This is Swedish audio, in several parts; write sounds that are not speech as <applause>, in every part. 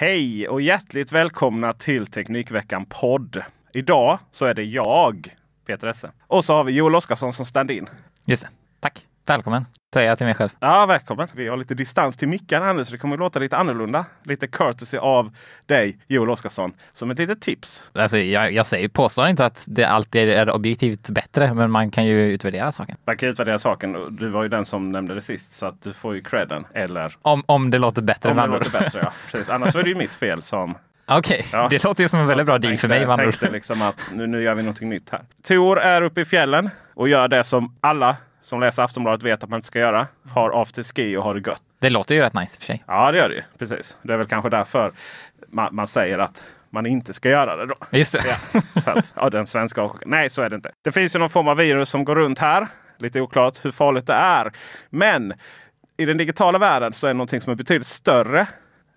Hej och hjärtligt välkomna till Teknikveckan podd. Idag så är det jag, Peter Esse. Och så har vi Joel Oscarsson som stand-in. Just det. Tack. Välkommen, säger jag till mig själv. Ja, välkommen. Vi har lite distans till mickarna här nu så det kommer låta lite annorlunda. Lite courtesy av dig, Joel Oskarsson, som ett litet tips. Alltså, jag, jag säger, påstår inte att det alltid är objektivt bättre, men man kan ju utvärdera saken. Man kan utvärdera saken. Du var ju den som nämnde det sist, så att du får ju credden. Eller... Om, om det låter bättre. Om det låter bättre, ja. <laughs> Precis. Annars var det ju mitt fel som Okej, okay. ja. det låter ju som en väldigt bra deal för mig. Jag tänkte liksom att nu, nu gör vi någonting nytt här. Tor är uppe i fjällen och gör det som alla som läser Aftonbladet vet att man inte ska göra. Har afterski och har det gött. Det låter ju rätt nice för sig. Ja, det gör det ju. Precis. Det är väl kanske därför man, man säger att man inte ska göra det. Då. Just det. Ja. Så att, ja, den svenska Nej, så är det inte. Det finns ju någon form av virus som går runt här. Lite oklart hur farligt det är. Men i den digitala världen så är det någonting som är betydligt större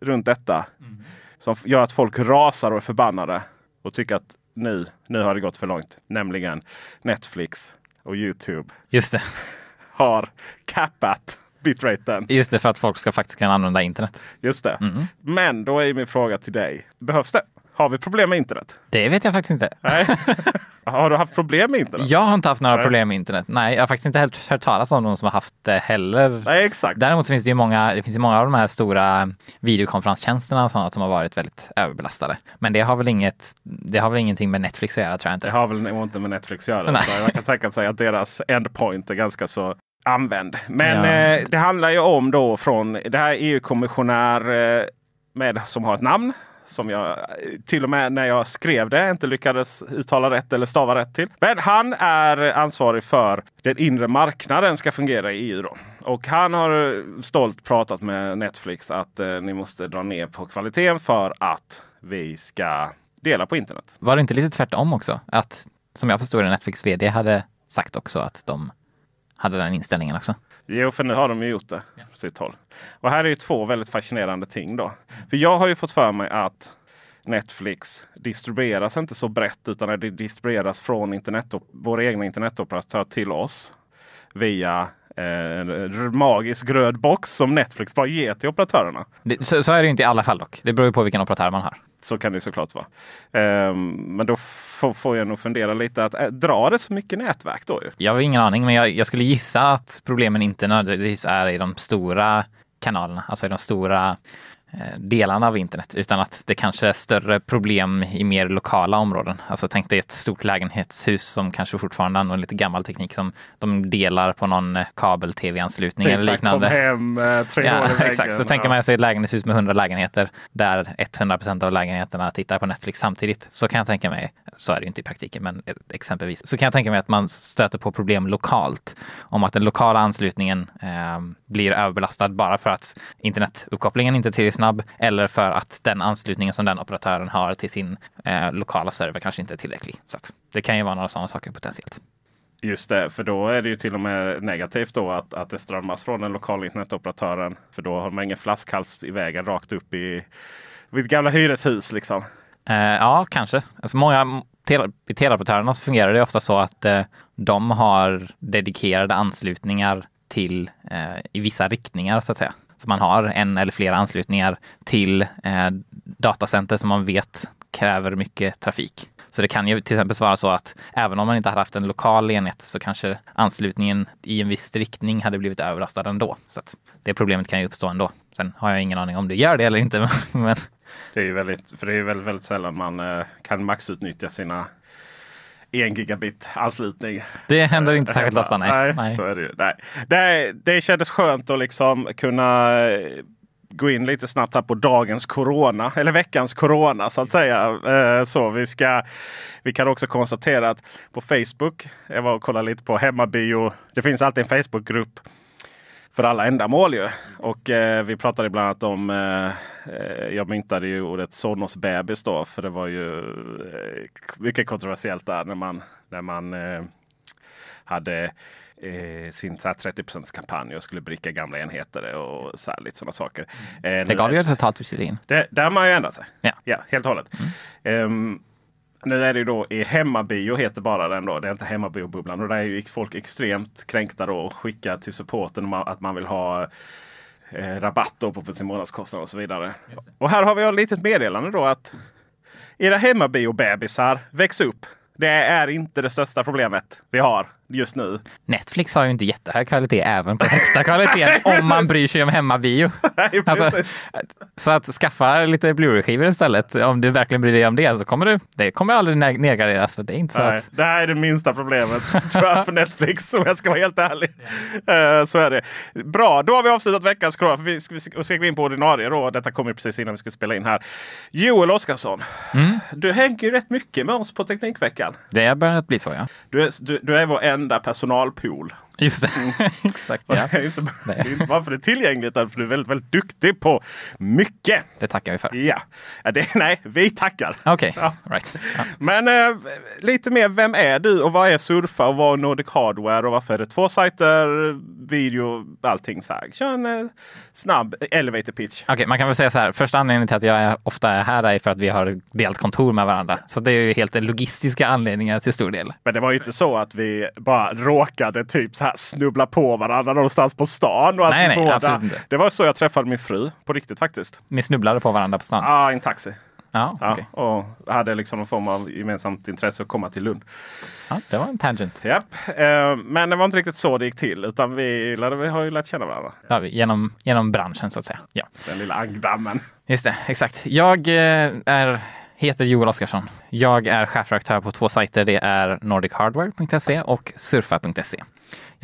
runt detta. Mm. Som gör att folk rasar och är förbannade och tycker att nu, nu har det gått för långt. Nämligen Netflix och Youtube. Just det. <laughs> Har cappat bitraten. Just det, för att folk ska faktiskt kunna använda internet. Just det. Mm. Men då är min fråga till dig. Behövs det? Har vi problem med internet? Det vet jag faktiskt inte. Nej. <laughs> Har du haft problem med internet? Jag har inte haft några Nej. problem med internet. Nej, jag har faktiskt inte helt hört talas om någon som har haft det heller. Nej, exakt. Däremot finns det ju många, det finns ju många av de här stora videokonferenstjänsterna och sådana som har varit väldigt överbelastade. Men det har väl inget, det har väl ingenting med Netflix att göra tror jag inte. Det har väl inte med Netflix att göra. Nej. Jag kan tänka mig att deras endpoint är ganska så använd. Men ja. eh, det handlar ju om då från det här EU-kommissionär eh, med, som har ett namn som jag till och med när jag skrev det inte lyckades uttala rätt eller stava rätt till. Men han är ansvarig för den inre marknaden ska fungera i EU. Då. Och han har stolt pratat med Netflix att eh, ni måste dra ner på kvaliteten för att vi ska dela på internet. Var det inte lite tvärtom också? Att som jag förstod det Netflix vd hade sagt också att de hade den inställningen också. Jo, för nu har de ju gjort det. på Sitt håll. Och här är ju två väldigt fascinerande ting då. För jag har ju fått för mig att Netflix distribueras inte så brett utan det distribueras från internet, vår egna internetoperatör till oss via Eh, en magisk röd box som Netflix bara ger till operatörerna. Det, så, så, är det ju inte i alla fall dock. Det beror ju på vilken operatör man har. Så kan det såklart vara. Ehm, men då får jag nog fundera lite. att äh, eh, Drar det så mycket nätverk då? Ju? Jag har ingen aning, men jag, jag skulle gissa att problemen inte nödvändigtvis är i de stora kanalerna, alltså i de stora Eh, delarna av internet utan att det kanske är större problem i mer lokala områden. Alltså tänk dig ett stort lägenhetshus som kanske fortfarande använder lite gammal teknik som de delar på någon eh, kabel-tv-anslutning typ eller liknande. Kom hem, eh, tre ja, <laughs> exakt, så ja. tänker man sig ett lägenhetshus med 100 lägenheter där 100 procent av lägenheterna tittar på Netflix samtidigt. Så kan jag tänka mig, så är det ju inte i praktiken, men exempelvis, så kan jag tänka mig att man stöter på problem lokalt om att den lokala anslutningen eh, blir överbelastad bara för att internetuppkopplingen inte är tillräckligt snabb eller för att den anslutningen som den operatören har till sin eh, lokala server kanske inte är tillräcklig. Så det kan ju vara några sådana saker potentiellt. Just det, för då är det ju till och med negativt då att, att det strömmas från den lokala internetoperatören. För då har man ingen flaskhals i vägen rakt upp i mitt gamla hyreshus liksom. Eh, ja, kanske. Alltså många, tele, i teleoperatörerna så fungerar det ofta så att eh, de har dedikerade anslutningar till eh, i vissa riktningar så att säga att man har en eller flera anslutningar till eh, datacenter som man vet kräver mycket trafik. Så det kan ju till exempel vara så att även om man inte hade haft en lokal enhet så kanske anslutningen i en viss riktning hade blivit överlastad ändå. Så det problemet kan ju uppstå ändå. Sen har jag ingen aning om det gör det eller inte. <laughs> Men... Det är ju väldigt, för det är väldigt, väldigt sällan man eh, kan maxutnyttja sina en gigabit anslutning. Det händer inte eh, särskilt ofta. Nej, nej, nej. Så är det, ju. nej. Det, det kändes skönt att liksom kunna eh, gå in lite snabbt här på dagens corona eller veckans corona så att säga. Eh, så vi, ska, vi kan också konstatera att på Facebook, jag var och kollade lite på hemmabio. Det finns alltid en Facebookgrupp för alla ändamål. Ju. Och eh, vi pratade bland annat om, eh, eh, jag myntade ju ordet Sonos bebis då, för det var ju eh, mycket kontroversiellt där när man, när man eh, hade eh, sin 30 kampanj och skulle bricka gamla enheter och så här, lite sådana saker. Mm. det gav ju resultat för visserligen. Där har man ju ändrat sig. Ja, ja helt och hållet. Mm. Um, nu är det ju då i hemmabio heter bara den då. Det är inte hemmabiobubblan. Och där är ju folk extremt kränkta då och skickar till supporten att man vill ha eh, rabatt på sin månadskostnad och så vidare. Och här har vi ett litet meddelande då att era hemmabio-bebisar väx upp. Det är inte det största problemet vi har just nu. Netflix har ju inte jättehög kvalitet även på högsta kvalitet. <laughs> om man bryr sig om hemmabio. <laughs> alltså, så att skaffa lite Blu-ray-skivor istället om du verkligen bryr dig om det så kommer du, det kommer aldrig nedgraderas. För det, är inte så Nej, att... det här är det minsta problemet <laughs> tror jag för Netflix om jag ska vara helt ärlig. Uh, så är det. Bra, då har vi avslutat veckans krav. vi ska, vi ska gå in på ordinarie då. Detta kommer precis innan vi skulle spela in här. Joel Oskarsson, mm. du hänger ju rätt mycket med oss på Teknikveckan. Det har börjat bli så ja. Du är, du, du är vår enda personalpool. Just det, <laughs> exakt. Ja. Det, <laughs> är inte, bara för det är tillgängligt utan för du är väldigt, väldigt duktig på mycket. Det tackar vi för. Ja, ja det, <laughs> nej, vi tackar. Okej, okay. ja. right. Ja. Men eh, lite mer, vem är du och vad är Surfa och vad är Nordic Hardware och varför är det två sajter, video, allting så här. Kör en eh, snabb elevator pitch. Okej, okay, man kan väl säga så här. Första anledningen till att jag är, ofta är här är för att vi har delat kontor med varandra. Så det är ju helt logistiska anledningar till stor del. Men det var ju inte så att vi bara råkade typ så här snubbla på varandra någonstans på stan. Och nej, nej, absolut inte. Det var så jag träffade min fru på riktigt faktiskt. Ni snubblade på varandra på stan? Ja, ah, i en taxi. Ja, ja Och hade liksom någon form av gemensamt intresse att komma till Lund. Ja, det var en tangent. Japp. Eh, men det var inte riktigt så det gick till utan vi, vi har ju lärt känna varandra. Ja, genom, genom branschen så att säga. Ja. Den lilla aggdammen. Just det, exakt. Jag eh, är, heter Joel Oskarsson. Jag är chefredaktör på två sajter. Det är nordichardware.se och surfa.se.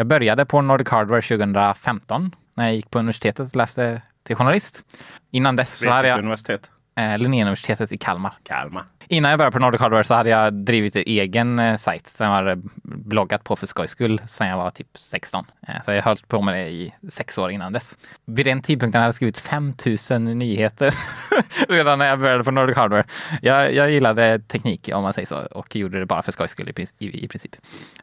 Jag började på Nordic Hardware 2015 när jag gick på universitetet och läste till journalist. Innan dess så hade jag... universitet? Eh, Linnéuniversitetet i Kalmar. Kalmar innan jag började på Nordic Hardware så hade jag drivit en egen eh, sajt som jag hade bloggat på för skojs skull sedan jag var typ 16. Eh, så jag höll på med det i sex år innan dess. Vid den tidpunkten hade jag skrivit 5000 nyheter <laughs> redan när jag började på Nordic Hardware. Jag, jag, gillade teknik om man säger så och gjorde det bara för skojs skull i, i princip.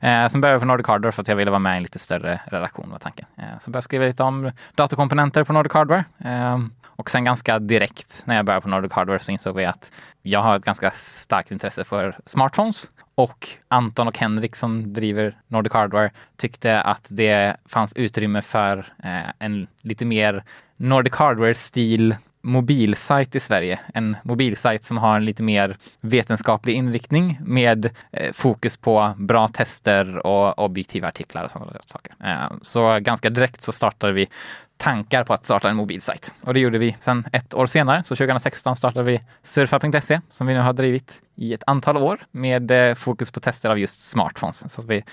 Eh, sen började jag på Nordic Hardware för att jag ville vara med i en lite större redaktion var tanken. så började jag skriva lite om datorkomponenter på Nordic Hardware. Ehm, och sen ganska direkt när jag började på Nordic Hardware så insåg vi att jag har ett ganska starkt intresse för smartphones. Och Anton och Henrik som driver Nordic Hardware tyckte att det fanns utrymme för eh, en lite mer Nordic Hardware-stil mobilsajt i Sverige. En mobilsajt som har en lite mer vetenskaplig inriktning med eh, fokus på bra tester och objektiva artiklar och sådana saker. Eh, så ganska direkt så startade vi tankar på att starta en mobilsajt. Och det gjorde vi sen ett år senare, så 2016 startade vi surfa.se som vi nu har drivit i ett antal år med eh, fokus på tester av just smartphones. Så vi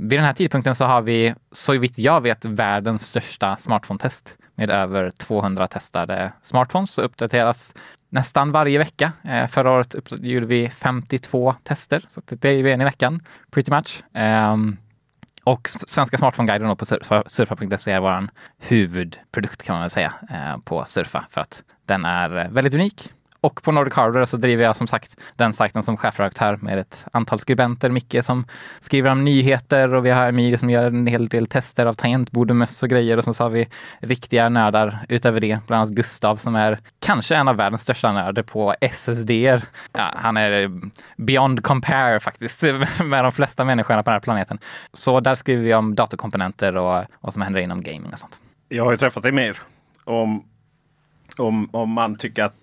vid den här tidpunkten så har vi, så vitt jag vet, världens största smartphone-test med över 200 testade smartphones så uppdateras nästan varje vecka. Eh, förra året gjorde vi 52 tester, så det är ju en i veckan, pretty much. Ehm, och Svenska Smartphoneguiden på surfa.se är vår huvudprodukt kan man väl säga eh, på Surfa för att den är eh, väldigt unik. Och på Nordic Hardware så driver jag som sagt den sajten som chefredaktör med ett antal skribenter. Micke som skriver om nyheter och vi har Emir som gör en hel del tester av tangentbord och möss och grejer. Och så har vi riktiga nördar utöver det, bland annat Gustav som är kanske en av världens största nördar på SSD. Ja, han är beyond compare faktiskt <laughs> med de flesta människorna på den här planeten. Så där skriver vi om datorkomponenter och vad som händer inom gaming och sånt. Jag har ju träffat Emir om, om, om man tycker att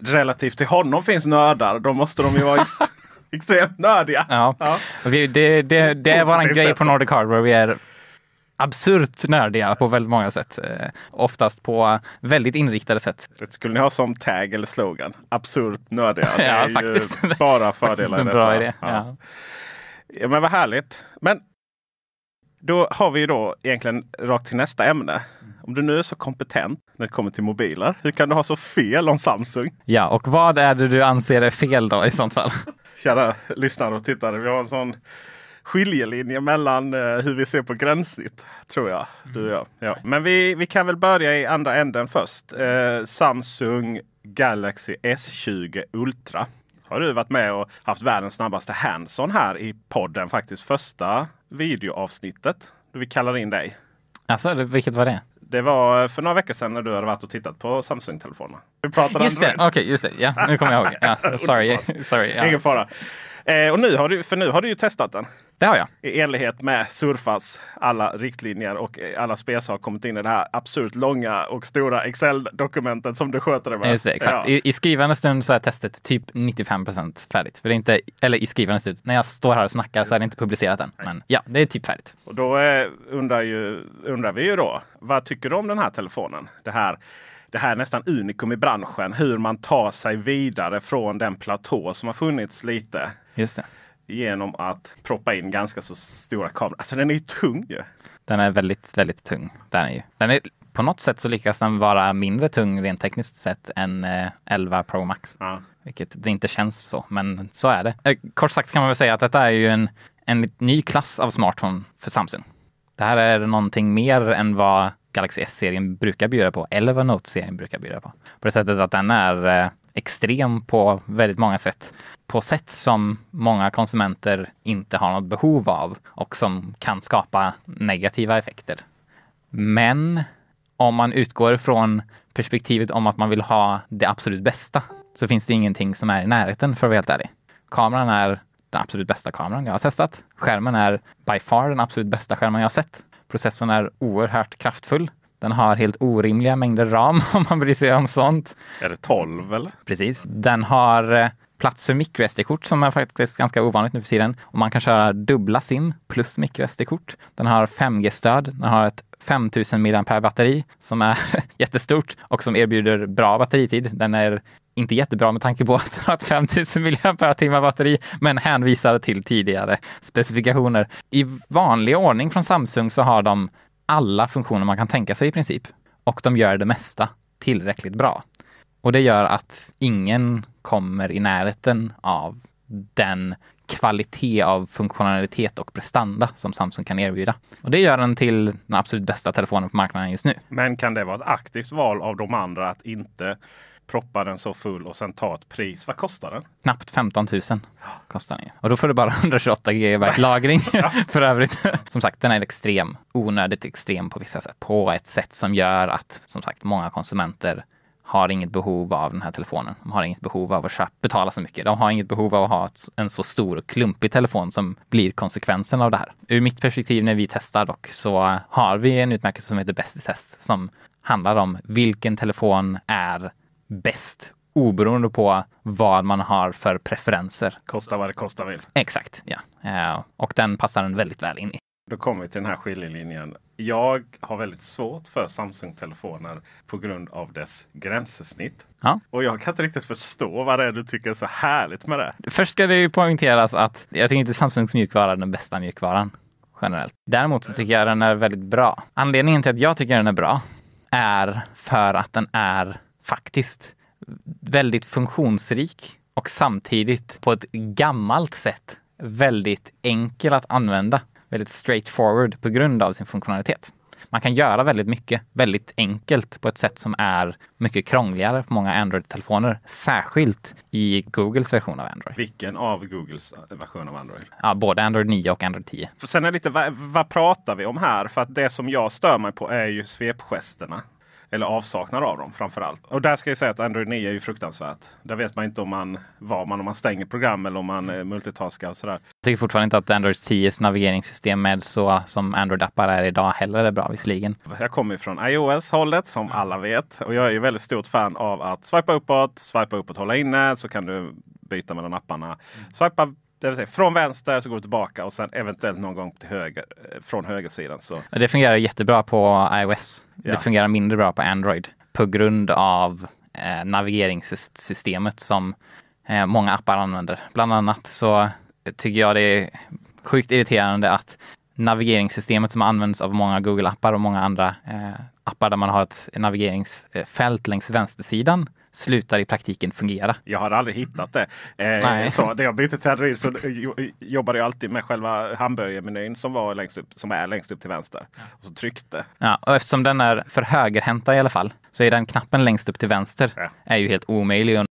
relativt till honom finns nördar, då måste de ju vara <laughs> extremt nördiga. Ja. ja. Vi, det, det, det är våran grej på Nordic Hardware. Vi är absurt nördiga på väldigt många sätt. Eh, oftast på väldigt inriktade sätt. Det skulle ni ha som tag eller slogan. Absurt nördiga. <laughs> Det ja, är faktiskt. ju bara <laughs> fördelar. Faktiskt en bra idé. Ja. Ja. ja. men vad härligt. Men då har vi då egentligen rakt till nästa ämne. Om du nu är så kompetent när det kommer till mobiler, hur kan du ha så fel om Samsung? Ja, och vad är det du anser är fel då i sånt fall? Kära lyssnare och tittare, vi har en sån skiljelinje mellan eh, hur vi ser på gränssnitt, tror jag. Du och jag. Ja. Mm. Men vi, vi kan väl börja i andra änden först. Eh, Samsung Galaxy S20 Ultra. Har du varit med och haft världens snabbaste hands här i podden faktiskt. Första videoavsnittet då vi kallade in dig. Alltså, vilket var det? Det var eh, för några veckor sedan när du hade varit och tittat på Samsung-telefonerna. Vi pratade just Android. det, okej, okay, just det. Ja, nu kommer jag ihåg. Ja, <laughs> sorry, sorry. Ja. Ingen fara. Eh, och nu har du, för nu har du ju testat den. Det har jag. I enlighet med Surfas alla riktlinjer och alla spelare har kommit in i det här absurt långa och stora Excel-dokumentet som du sköter det med. Just det, exakt. Ja. I, I, skrivande stund så är testet typ 95 färdigt. För det inte, eller i skrivande stund, när jag står här och snackar så är det inte publicerat än. Men ja, det är typ färdigt. Och då är, undrar, ju, undrar vi ju då, vad tycker du om den här telefonen? Det här det här är nästan unikum i branschen. Hur man tar sig vidare från den platå som har funnits lite. Just det genom att proppa in ganska så stora kameror. Alltså den är ju tung ju. Den är väldigt, väldigt tung. Den är ju. Den är, på något sätt så lyckas den vara mindre tung rent tekniskt sett än 11 eh, Pro Max. Ja. Vilket det inte känns så, men så är det. Eh, kort sagt kan man väl säga att detta är ju en, en ny klass av smartphone för Samsung. Det här är någonting mer än vad Galaxy S-serien brukar bjuda på, eller vad Note-serien brukar bjuda på. På det sättet att den är eh, extrem på väldigt många sätt. På sätt som många konsumenter inte har något behov av och som kan skapa negativa effekter. Men om man utgår från perspektivet om att man vill ha det absolut bästa så finns det ingenting som är i närheten för att vara helt ärlig. Kameran är den absolut bästa kameran jag har testat. Skärmen är by far den absolut bästa skärmen jag har sett. Processorn är oerhört kraftfull den har helt orimliga mängder RAM <laughs> om man bryr sig om sånt. Är det 12 eller? Precis. Den har eh, plats för microSD-kort som är faktiskt ganska ovanligt nu för tiden. Och man kan köra dubbla SIM plus microSD-kort. Den har 5G-stöd. Den har ett 5000 mAh batteri som är <laughs> jättestort och som erbjuder bra batteritid. Den är inte jättebra med tanke på <laughs> att den har ett 5000 mAh batteri, men hänvisar till tidigare specifikationer. I vanlig ordning från Samsung så har de alla funktioner man kan tänka sig i princip. Och de gör det mesta tillräckligt bra. Och det gör att ingen kommer i närheten av den kvalitet av funktionalitet och prestanda som Samsung kan erbjuda. Och det gör den till den absolut bästa telefonen på marknaden just nu. Men kan det vara ett aktivt val av de andra att inte proppa den så full och sen ta ett pris. Vad kostar den? Knappt 15 000 kostar den. Och då får du bara 128 <laughs> GB lagring <laughs> för övrigt. Som sagt, den är extrem, onödigt extrem på vissa sätt. På ett sätt som gör att, som sagt, många konsumenter har inget behov av den här telefonen. De har inget behov av att köpa, betala så mycket. De har inget behov av att ha ett, en så stor och klumpig telefon som blir konsekvensen av det här. Ur mitt perspektiv när vi testar dock så har vi en utmärkelse som heter Bäst i test som handlar om vilken telefon är bäst oberoende på vad man har för preferenser. Kosta vad det kosta vill. Exakt, ja. Eh, och den passar den väldigt väl in i. Då kommer vi till den här skiljelinjen. Jag har väldigt svårt för Samsung-telefoner på grund av dess gränssnitt. Ja. Och jag kan inte riktigt förstå vad det är du tycker är så härligt med det. Först ska det ju poängteras att jag tycker inte Samsungs mjukvara är den bästa mjukvaran generellt. Däremot så tycker jag den är väldigt bra. Anledningen till att jag tycker den är bra är för att den är faktiskt väldigt funktionsrik och samtidigt på ett gammalt sätt väldigt enkel att använda. Väldigt straightforward på grund av sin funktionalitet. Man kan göra väldigt mycket väldigt enkelt på ett sätt som är mycket krångligare på många Android-telefoner. Särskilt i Googles version av Android. Vilken av Googles version av Android? Ja, både Android 9 och Android 10. sen är lite, vad, vad pratar vi om här? För att det som jag stör mig på är ju svepgesterna. Eller avsaknad av dem framför allt. Och där ska jag säga att Android 9 är ju fruktansvärt. Där vet man inte om man, var man, om man stänger program eller om man eh, multitaskar och sådär. Jag tycker fortfarande inte att Android 10 navigeringssystem med så som Android-appar är idag heller är bra visserligen. Jag kommer från iOS-hållet som alla vet och jag är ju väldigt stort fan av att swipa uppåt, swipa uppåt, hålla inne så kan du byta mellan apparna. Mm. Swipa det vill säga från vänster så går du tillbaka och sen eventuellt någon gång till höger eh, från högersidan. Så. Det fungerar jättebra på iOS. Ja. Det fungerar mindre bra på Android på grund av eh, navigeringssystemet som eh, många appar använder. Bland annat så tycker jag det är sjukt irriterande att navigeringssystemet som används av många Google-appar och många andra eh, appar där man har ett navigeringsfält längs vänstersidan slutar i praktiken fungera. Jag har aldrig hittat det. Eh, så när jag bytte till Adderall så jobbade jag alltid med själva hamburgermenyn som, var längst upp, som är längst upp till vänster. Och så tryckte. Ja, och eftersom den är för högerhänta i alla fall så är den knappen längst upp till vänster ja. är ju helt omöjlig